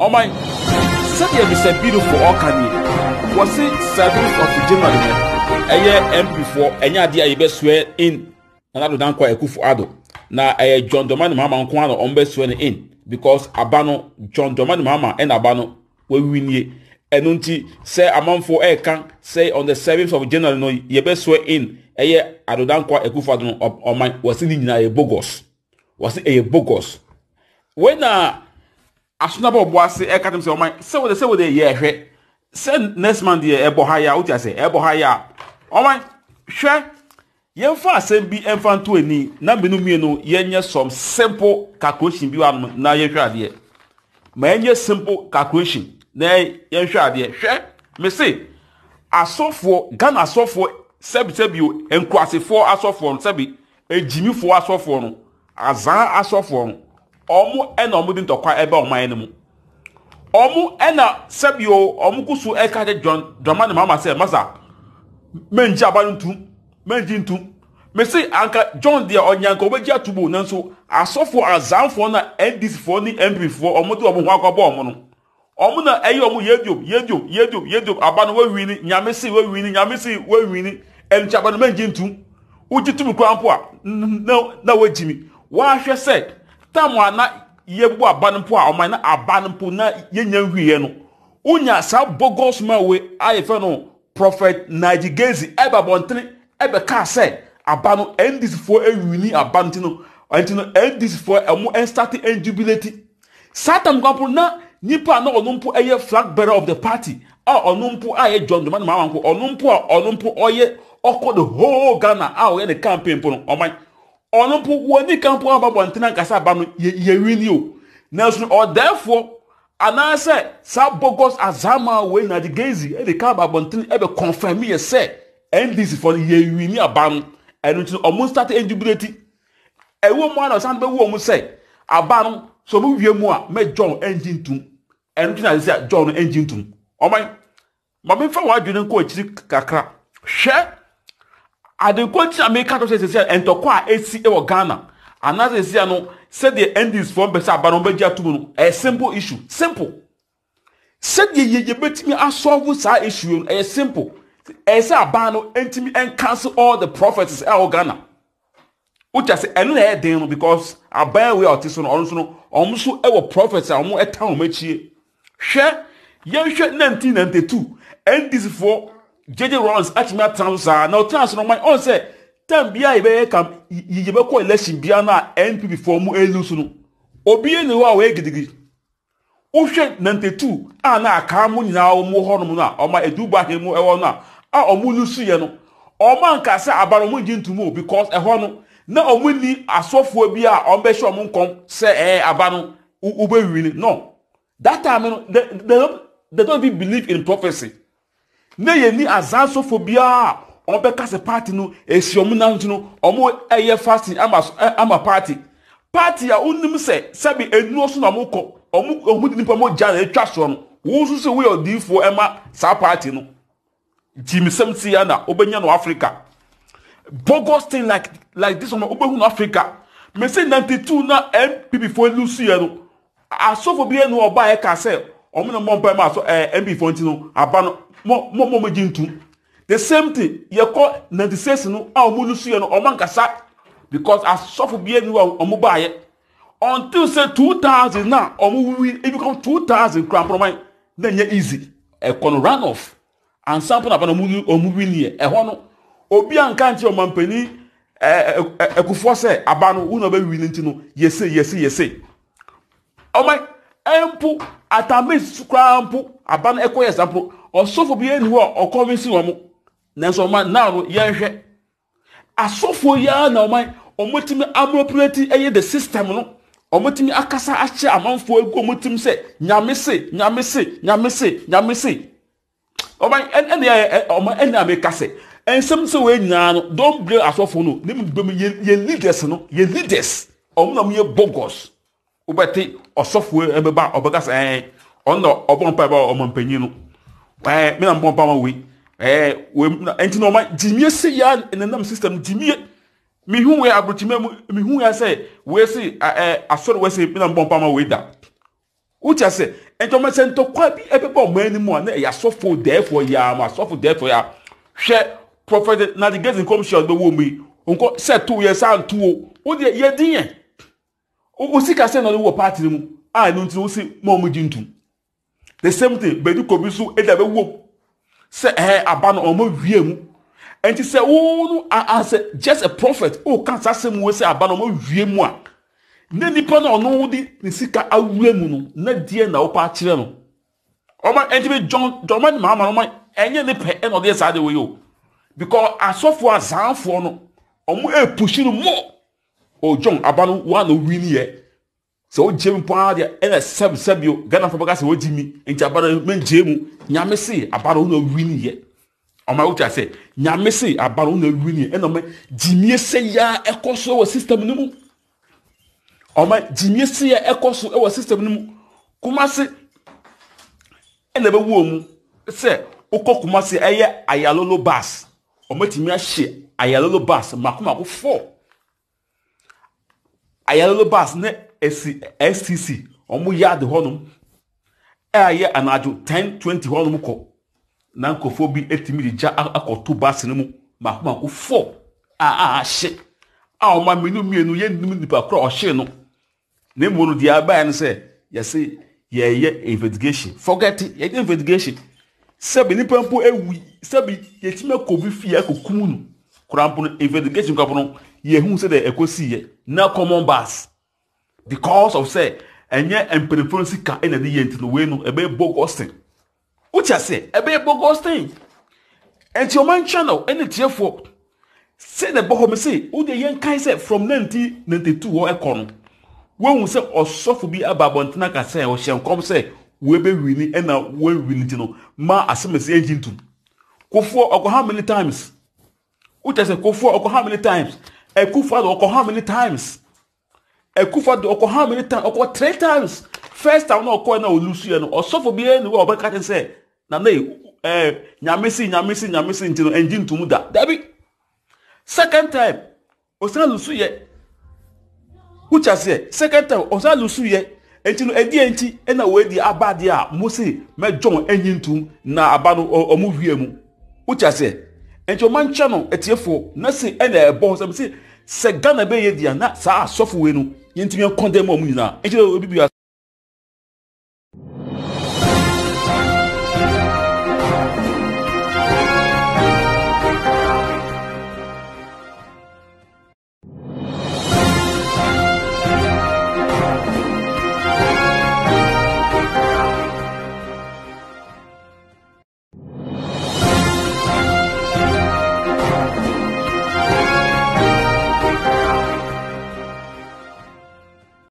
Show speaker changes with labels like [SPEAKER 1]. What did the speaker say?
[SPEAKER 1] ɔman sɛdeɛ mr beautiful ɔka ni wɔsi service of general no ɛyɛ mp foɔ ɛnyɛ adeɛ a yɛbɛsoɛ in nanado dankwa ɛkufu ado na ɛyɛ john domani mahama nko ano ɔmo bɛsoɛ no in because aba no john domani mahama ɛna aba no wɔawi nie ɛno nti sɛ amanfoɔ ɛɛka sɛ on the service of january no yɛbɛsoɛ in ɛyɛ adodankwa ɛkufu ado no ɔman wɔsi ne nyinaa ɛyɛ bogus wɔsi ɛyɛ bogus wɛna. asunabɔ ɔbɔ ase ɛka tɛm sɛ ɔman sɛ wɔde sɛ wɔde yɛ ɛhwɛ sɛ next man deɛ ɛbɔ ha yɛ a wotia sɛ ɛbɔ ha yɛ a ɔman hwɛ yɛmfa asɛm bi ɛmfa nto ani na mmienu mmienu yɛnyɛ some simple calculation bi wa nom na yɛhwɛ adeɛ ma yɛnyɛ simple calculation na yɛnhwɛ adeɛ hwɛ mese asɔfoɔ ghana asɔfoɔ sɛbi sɛbi o nkurasifoɔ asɔfoɔ no sɛbi egyimifoɔ asɔfoɔ no azaa asɔfoɔ no. ọmụ ɛna ɔmo dị ntɔkwa ɛbɛ ɔmo ayɛ no kusu ɛka dɔma mama masa aba mesi anka asɔfo na ndcfoɔ ne mpfoɔ ɔmo de ɔmo ho akɔbɔ ɔmo na ɛyɛ ɔmo yediom yediom yediom yediom aba na wawi ni nyame si ni ni aba no mɛngye ntum wogye tum a na na wahwɛ tam a na yɛbu aba no a ɔman na abanpo no mpo na yɛnya nhwiiɛ no wonya saa bogos ma we ayɛ no prophet naiji gezi ɛbɛ abɔntene ɛbɛkaa sɛ aba no ndcfoɔ awini aba no nti no nti no ndcfoɔ ɛmo ɛnstate ɛnjubilati saa tam na nipa a na ɔno mpo ɛyɛ flag bearer of the party a ɔno mpo a yɛ john dwumani maama nko ɔno mpo a ɔno mpo ɔyɛ ɔkɔ the whole ghana a ɔyɛ ne campaign po no ɔman ɔno po wɔni kan po aba bɔntena nkasa aba no yɛwi ni o nanso ɔdɛɛfoɔ anaasɛ saa bogos azama wei na adegezi ɛde ka aba bɔntene ɛbɛ kɔnfɛmi yɛ sɛ ndc fɔ no yɛwi ni aba no ɛno nti ɔmo nsate ndubireti ɛwɔ mu ana ɔsan bɛwu ɔmo sɛ aba no so ɔmo wie mu a mɛ john ɛngyin tum ɛno nti na john ɛngyin tum ɔmo maame nfa wɔn adwene nkɔ akyiri kakra hwɛ adekunti a meka to sɛ sɛsɛ ntɔkwa a esi wɔ ghana anaasɛ sɛsɛ no sɛdeɛ ndis fɔm pɛ sɛ aba na wɔn bɛgye atum no ɛyɛ simple issue simple sɛdeɛ yɛ yɛ bɛtumi asɔɔfo saa issue no ɛyɛ simple ɛyɛ sɛ aban no ntumi nkansi all the prophets ɛwɔ ghana wotwa sɛ ɛno na ɛyɛ den no because aban awie a ɔte so no ɔno nso no ɔmo nso wɔ prophets a ɔmo ɛta wɔn akyire hwɛ yɛn hwɛ nineteen ninety two ndis foɔ. jj rollins atumi atena na ɔtena so no ɔman ɔn oh, sɛ tam bia kam yɛbɛkɔ election bia no a npp fɔ mu ɛlu no obi ɛni hɔ a wɔyɛ gidigidi wohwɛ nante a na mu nyinaa wɔn wɔ hɔnom no a ɔma eduba ahen a a wɔn lu so nkasa e, aba na wɔn ni bi a wɔn nọ that time they, don't, they na yɛni azansofo biara ɔbɛka sɛ party no esi ɔmo nan nti no ɔmo ɛyɛ fasting ama ama party party a onim sɛ sɛbi enuo so na ɔmo kɔ ɔmo ɔmo di nipa ɔmo gya na etwa soɔ no wɔn nso sɛ wɔyɛ odiifoɔ ɛma saa party no gyimisɛm ti ya na ɔbɛnya no africa bogus thing like like this one ɔbɛhu no africa mɛsɛ ninety two na npp fo elusi yɛ no asɔfo bi yɛ no ɔbaa yɛ ka sɛ ɔmo na mmɔ mpae mu aso ɛɛ mp foɔ nti aba no mɔ mɔ mɔ gye ntum the same thing yɛkɔ ninety six no a ɔmo no suyɛ no ɔmo ankasa because asɔfo bia bi wa ɔmo baayɛ until say two thousand na ɔmo wi ebi kɔn two thousand kura mpɔrɔman na nyɛ easy ɛkɔ no run off ansampo na abana ɔmo ɔmo wi niɛ ɛhɔ no obi anka nkyɛn ɔmo mpanyin ɛɛ ɛkufoɔ sɛ aba no wɔn na ɔbɛ wi ne nti no yɛse yɛse mpo atamis koraa mpo aba no ɛkɔyɛ sa mpo ɔsɔfo bi ɛni hɔ a ɔkɔnvinsi wɔn nanso ɔman naa no yɛnhwɛ asɔfo yaa na ɔman ɔmotumi amropulati ɛyɛ the system no ɔmotumi akasa akyɛ amanfoɔ egu ɔmotumi sɛ nyamese nyamese nyamese nyamese ɔman ɛna yɛ ɔman ɛna mi kasɛ nsɛm sɛ wɔn nyinaa no don blame asɔfo no ne mu bɛ mu yɛ leaders no yɛ leaders ɔmo na mo yɛ bogus wobɛte ɔsɔfoɔ ɛbɛba ɔbɛka sɛ eh, ɛɛ ɔno ɔbɔ mpa ɛbɛ ɔmɔ mpanyin no ɛɛ eh, mi na mbɔ mpa ma eh, wei ɛɛ wei na nti na ɔma gyimie se ya nenam system gyimie mihu wei aburukyimɛ mu mihu ya sɛ wei si ɛɛ asɔre wei si mi na mbɔ mpa ma wei da wotia sɛ ntɔmɛsɛ ntɔkwa bi ɛbɛba ɔmɔ anim a na ɛyɛ asɔfo dɛɛfo yaa ma asɔfo dɛɛfo yaa hwɛ prɔfɛt nadigɛti nkɔmhyɛ ɔdɔ wɔ mu yi nkɔ sɛ to yɛ saa ntuo o deɛ yɛ din yɛn wo sika sɛ na ɔde wɔ paati mu a ɛno nti wosi ma ɔmo gye ntum the same thing bɛdi kɔ bi so ɛda e bɛ wom sɛ ɛɛ eh, aba no ɔmo wie mu ɛnti sɛ wɔn no as a just a prophet o kan saa sɛ mu wɔ sɛ aba no ɔmo wie mu a ne nipa na ɔno de ne sika awura mu no na deɛ na ɔpa akyerɛ no ɔma ɛnti bi jɔn jɔn ɔma ne maama no ɔma ɛnyɛ ne pɛ ɛna ɔde yɛ saa de wɔ o because asɔfoɔ azaanfoɔ no ɔmo ɛpushi e no more ɔdwɔn aba no wa na owi ni yɛ sɛ ɔgye mu paa deɛ ɛna sɛbi sɛbi o ghana fɔ bɛka sɛ ɔgye mi nti aba no mɛ ngye mu nyame se aba no na owi awo ti ase nyame se aba no wini owi ni yɛ ɛna ɔmo gyimie se ya ɛkɔ so wɔ system no mu ɔmo gyimie se ya ɛkɔ so wɔ system no Kumasi kumase ɛna ɛbɛwu ɔmo sɛ ɔkɔ kumase ɛyɛ ayalolo bus ɔmo ti mi ahyɛ ayalolo bus mako mako four ayɛlelo bus ne esi stc wɔn yard hɔnom e a yɛ anadwo ten twenty hɔnom kɔ na nkurɔfoɔ bi etimi de gya akɔto bus no mu mako mako four a a ahye a wɔn a mmienu mmienu yɛ nnum nipa koro ɔhye no ne mu no deɛ abaayɛ no sɛ yɛsɛ yɛyɛ investigation forget yɛyɛ investigation sɛbi nipa mpo ewu sɛbi yɛtumi akɔ bi fie akɔ kum no koraa mpo no investigation kora mpo no. yɛhu sɛdeɛ ɛkɔsiiɛ na common bas because of sɛ ɛnyɛ mpanimfoɔ no sika na ɛde yɛ nti no wei no ɛbɛyɛ bogostin wotia sɛ ɛbɛyɛ bogostin nti ɔman channel ne tiefoɔ sɛdeɛ bɔ hɔ me se wodeɛ yɛnkan sɛ from 1992 hɔ ɛkɔ no woahu sɛ ɔsɔfo bi aba abɔntena ka sɛ ɔhyɛ nkɔm sɛ wɔbɛwini ɛna wɔawini nti no ma asɛm ɛsɛ ɛngyi ntom kofoɔ ɔkɔ how many times wokyɛ sɛ kofoɔ ɔkɔ how many times Ekufa ọkọ how many times? Ekufa ọkọ how many times? Ọkọ three times. First time na ọkọ na olusu ya no ọsọfo bi enu wa ọbɛka te sɛ na na eh nyamesi nyamesi nyamesi nti no enji ntum da. Dabi. Second time osan lusu yɛ. Wucha sɛ second time osan lusu yɛ. Enti no edi enti ɛna wo edi aba adeɛ a Mose mɛjɔn enyi ntum na aba no ɔmo wie mu. Wucha sɛ nti ɔma nkyɛ no atiefoɔ na se ɛna ɛbɔ sɛ sɛ ghana bɛyɛ deɛ na saa asɔfo wei no yɛntumi nkɔndɛm a ɔmo nyinaa nti obi bi